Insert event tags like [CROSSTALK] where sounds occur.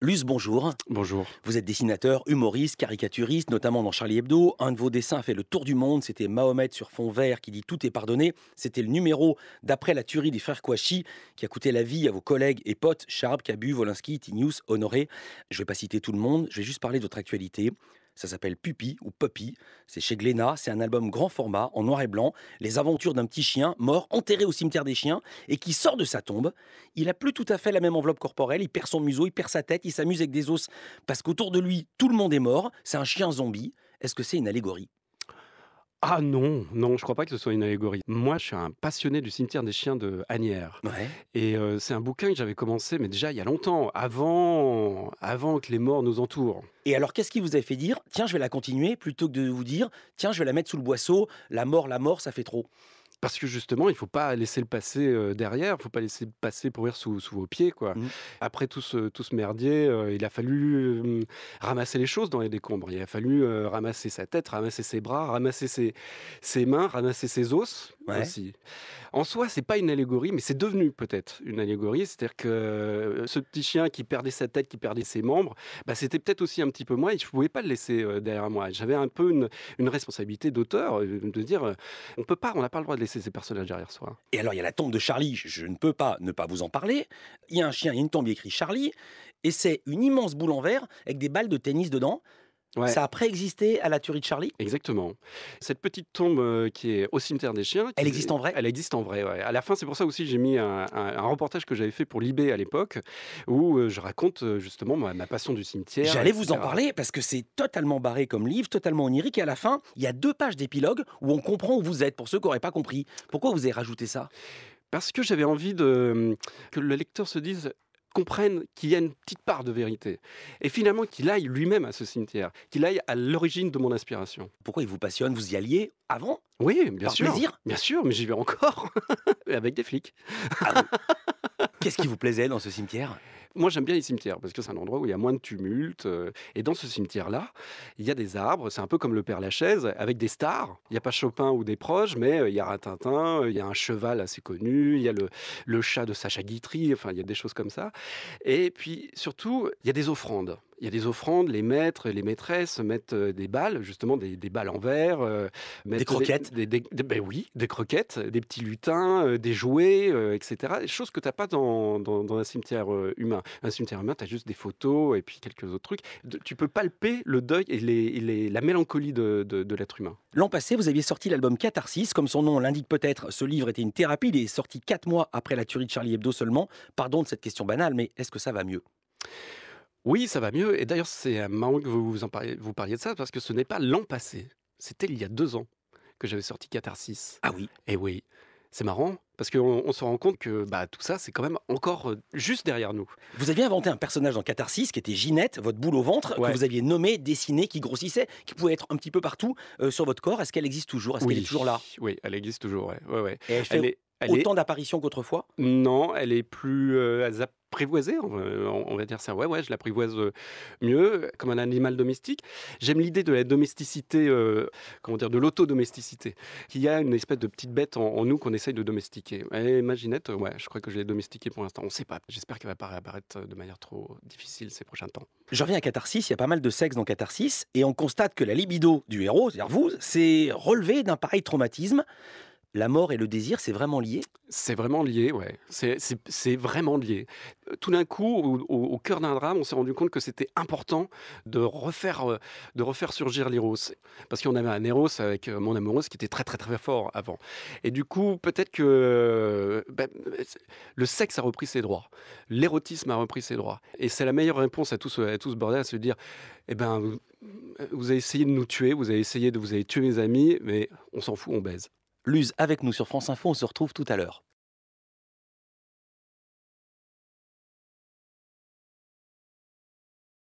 Luce, bonjour. Bonjour. Vous êtes dessinateur, humoriste, caricaturiste, notamment dans Charlie Hebdo. Un de vos dessins a fait le tour du monde. C'était Mahomet sur fond vert qui dit Tout est pardonné. C'était le numéro d'après la tuerie des frères Kouachi qui a coûté la vie à vos collègues et potes, Charb, Cabu, Volinsky, Tinius, Honoré. Je ne vais pas citer tout le monde, je vais juste parler de votre actualité. Ça s'appelle Pupi ou Puppy. C'est chez Glénat. C'est un album grand format en noir et blanc. Les aventures d'un petit chien mort, enterré au cimetière des chiens et qui sort de sa tombe. Il a plus tout à fait la même enveloppe corporelle. Il perd son museau, il perd sa tête, il s'amuse avec des os parce qu'autour de lui, tout le monde est mort. C'est un chien zombie. Est-ce que c'est une allégorie ah non, non, je crois pas que ce soit une allégorie. Moi, je suis un passionné du cimetière des chiens de Asnières. Et euh, c'est un bouquin que j'avais commencé, mais déjà il y a longtemps, avant, avant que les morts nous entourent. Et alors, qu'est-ce qui vous a fait dire, tiens, je vais la continuer, plutôt que de vous dire, tiens, je vais la mettre sous le boisseau, la mort, la mort, ça fait trop parce que justement, il faut pas laisser le passé derrière, il faut pas laisser le passé pourrir sous, sous vos pieds. quoi. Mmh. Après tout ce, tout ce merdier, il a fallu ramasser les choses dans les décombres. Il a fallu ramasser sa tête, ramasser ses bras, ramasser ses, ses mains, ramasser ses os aussi. En soi, c'est pas une allégorie, mais c'est devenu peut-être une allégorie. C'est-à-dire que ce petit chien qui perdait sa tête, qui perdait ses membres, bah, c'était peut-être aussi un petit peu moi et je pouvais pas le laisser derrière moi. J'avais un peu une, une responsabilité d'auteur de dire on peut pas, on n'a pas le droit de laisser c'est ces personnages derrière soi. Et alors, il y a la tombe de Charlie, je ne peux pas ne pas vous en parler. Il y a un chien, il y a une tombe, il écrit Charlie, et c'est une immense boule en verre avec des balles de tennis dedans. Ça a préexisté à la tuerie de Charlie. Exactement. Cette petite tombe euh, qui est au cimetière des chiens. Elle existe en vrai Elle existe en vrai, ouais. À la fin, c'est pour ça aussi que j'ai mis un, reportage que j'avais fait pour Libé à l'époque, où euh, je raconte euh, justement ma, passion du cimetière. J'allais vous en parler parce que c'est totalement barré comme livre, totalement onirique. Et à la fin, il y a deux pages d'épilogue où on comprend où vous êtes, pour ceux qui n'auraient pas compris. Pourquoi vous avez rajouté ça parce que j'avais envie que le lecteur se dise comprennent qu'il y a une petite part de vérité. Et finalement, qu'il aille lui-même à ce cimetière, qu'il aille à l'origine de mon inspiration. Pourquoi il vous passionne Vous y alliez avant Oui, bien Par sûr. Plaisir bien sûr, mais j'y vais encore. [LAUGHS] Avec des flics. Ah Qu'est-ce qui vous plaisait dans ce cimetière moi, j'aime bien les cimetières parce que c'est un endroit où il y a moins de tumulte. Euh, et dans ce cimetière-là, il y a des arbres. C'est un peu comme le Père Lachaise avec des stars. Il n'y a pas Chopin ou des proches, mais euh, il y a Ratintin, euh, il y a un cheval assez connu, il y a le, le chat de Sacha Guitry. Enfin, il y a des choses comme ça. Et puis surtout, il y a des offrandes. Il y a des offrandes, les maîtres et les maîtresses mettent des balles, justement des, des balles en verre. des croquettes des, ben Oui, des croquettes, des petits lutins, des jouets, etc. Des choses que tu n'as pas dans, dans, un cimetière humain. Un cimetière humain, tu as juste des photos et puis quelques autres trucs. tu peux palper le deuil et, la mélancolie de, l'être humain. L'an passé, vous aviez sorti l'album Catharsis. Comme son nom l'indique peut-être, ce livre était une thérapie. Il est sorti quatre mois après la tuerie de Charlie Hebdo seulement. Pardon de cette question banale, mais est-ce que ça va mieux oui, ça va mieux. Et d'ailleurs, c'est euh, marrant que vous, en parliez, vous parliez de ça parce que ce n'est pas l'an passé. C'était il y a deux ans que j'avais sorti Catharsis. Ah oui. Eh oui c'est marrant parce qu'on se rend compte que bah, tout ça, c'est quand même encore euh, juste derrière nous. Vous aviez inventé un personnage dans Catharsis qui était Ginette, votre boule au ventre, que vous aviez nommé, dessiné, qui grossissait, qui pouvait être un petit peu partout euh, sur votre corps. Est-ce qu'elle existe toujours Est-ce qu'elle est toujours là Oui, elle existe toujours. Ouais. elle fait autant d'apparitions qu'autrefois Non, elle est plus. Euh, l'apprivoiser, euh, on, va dire ça. Ouais, ouais, je l'apprivoise euh, mieux, comme un animal domestique. J'aime l'idée de la domesticité, euh, comment dire, de l'autodomesticité, qu'il y a une espèce de petite bête en, nous qu'on essaye de domestiquer. Et ouais, je crois que je l'ai domestiquée pour l'instant. On ne sait pas. J'espère qu'elle va pas réapparaître de manière trop difficile ces prochains temps. Je reviens à Catharsis. Il y a pas mal de sexe dans Catharsis, et on constate que la libido du héros, c'est-à-dire vous, s'est relevée d'un pareil traumatisme la mort et le désir, c'est vraiment lié C'est vraiment lié, ouais. C'est vraiment lié. Euh, tout d'un coup, au, cœur d'un drame, on s'est rendu compte que c'était important de refaire, euh, de refaire surgir l'éros. Parce qu'on avait un éros avec euh, mon amoureuse qui était très, très, très fort avant. Et du coup, peut-être que ben, le sexe a repris ses droits. L'érotisme a repris ses droits. Et c'est la meilleure réponse à tout ce, à tout bordel, à se dire, eh ben, vous avez essayé de nous tuer, vous avez essayé de vous avez tué mes amis, mais on s'en fout, on baise. Luz avec nous sur France Info. On se retrouve tout à l'heure.